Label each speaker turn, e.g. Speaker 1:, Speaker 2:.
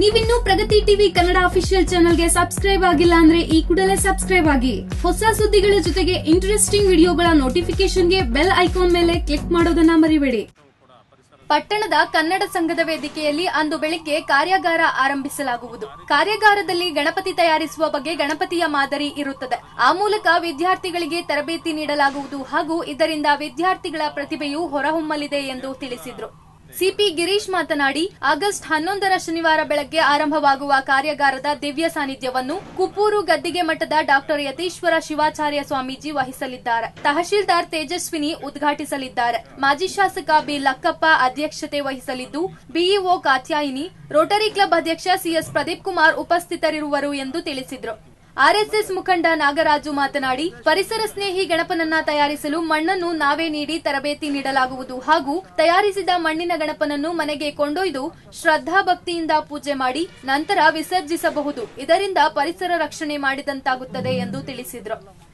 Speaker 1: ನೀವಿನ್ನೂ Pragati TV Kannada official ಚಾನೆಲ್ಗೆ subscribe ಆಗಿಲ್ಲ ಅಂದ್ರೆ ಈ ಕೂಡಲೇ ಸಬ್ಸ್ಕ್ರೈಬ್ ಆಗಿ ಹೊಸ ಸುದ್ದಿಗಳ ಜೊತೆಗೆ ಇಂಟ್ರೆಸ್ಟಿಂಗ್ ವಿಡಿಯೋಗಳ ನೋಟಿಫಿಕೇಶನ್ಗೆ ಬೆಲ್ ಐಕಾನ್ ಮೇಲೆ ಕ್ಲಿಕ್ ಮಾಡೋದನ್ನ ಮರಿಬೇಡಿ ಪಟ್ಟಣದ ಕನ್ನಡ ಸಂಘದ ವೇದಿಕೆಯಲ್ಲಿ ಅಂದು ಬೆಳಿಗ್ಗೆ ಕಾರ್ಯಾಗಾರ ಆರಂಭಿಸಲಾಗುವುದು ಕಾರ್ಯಾಗಾರದಲ್ಲಿ ಗಣಪತಿ ತಯಾರಿಸುವ ಬಗ್ಗೆ ಗಣಪತಿಯ ಮಾದರಿ ಇರುತ್ತದೆ ಆ ಮೂಲಕ ವಿದ್ಯಾರ್ಥಿಗಳಿಗೆ ತರಬೇತಿ ನೀಡಲಾಗುವುದು ಹಾಗೂ ಇದರಿಂದ ವಿದ್ಯಾರ್ಥಿಗಳ ಪ್ರತಿಭೆಯು ಹೊರಹೊಮ್ಮಲಿದೆ ಎಂದು ತಿಳಿಸಿದರು ಸಿಪಿ ಗಿರೀಶ್ ಮಾತನಾಡಿ ಆಗಸ್ಟ್ ಹನ್ನೊಂದರ ಶನಿವಾರ ಬೆಳಗ್ಗೆ ಆರಂಭವಾಗುವ ಕಾರ್ಯಾಗಾರದ ದಿವ್ಯ ಸಾನ್ನಿಧ್ಯವನ್ನು ಕುಪ್ಪೂರು ಗದ್ದಿಗೆ ಮಠದ ಡಾಕ್ಟರ್ ಯತೀಶ್ವರ ಶಿವಾಚಾರ್ಯ ಸ್ವಾಮೀಜಿ ವಹಿಸಲಿದ್ದಾರೆ ತಹಶೀಲ್ದಾರ್ ತೇಜಸ್ವಿನಿ ಉದ್ಘಾಟಿಸಲಿದ್ದಾರೆ ಮಾಜಿ ಶಾಸಕ ಬಿ ಲಕ್ಕಪ್ಪ ಅಧ್ಯಕ್ಷತೆ ವಹಿಸಲಿದ್ದು ಬಿಇಒ ಕಾತ್ಯಾಯಿನಿ ರೋಟರಿ ಕ್ಲಬ್ ಅಧ್ಯಕ್ಷ ಸಿಎಸ್ ಪ್ರದೀಪ್ ಕುಮಾರ್ ಉಪಸ್ಥಿತರಿರುವರು ಎಂದು ತಿಳಿಸಿದರು ಆರ್ಎಸ್ಎಸ್ ಮುಖಂಡ ನಾಗರಾಜು ಮಾತನಾಡಿ ಪರಿಸರ ಸ್ನೇಹಿ ಗಣಪನನ್ನ ತಯಾರಿಸಲು ಮಣ್ಣನ್ನು ನಾವೇ ನೀಡಿ ತರಬೇತಿ ನೀಡಲಾಗುವುದು ಹಾಗೂ ತಯಾರಿಸಿದ ಮಣ್ಣಿನ ಗಣಪನನ್ನು ಮನೆಗೆ ಕೊಂಡೊಯ್ದು ಶ್ರದ್ಧಾ ಭಕ್ತಿಯಿಂದ ಪೂಜೆ ಮಾಡಿ ನಂತರ ವಿಸರ್ಜಿಸಬಹುದು ಇದರಿಂದ ಪರಿಸರ ರಕ್ಷಣೆ ಮಾಡಿದಂತಾಗುತ್ತದೆ ಎಂದು ತಿಳಿಸಿದರು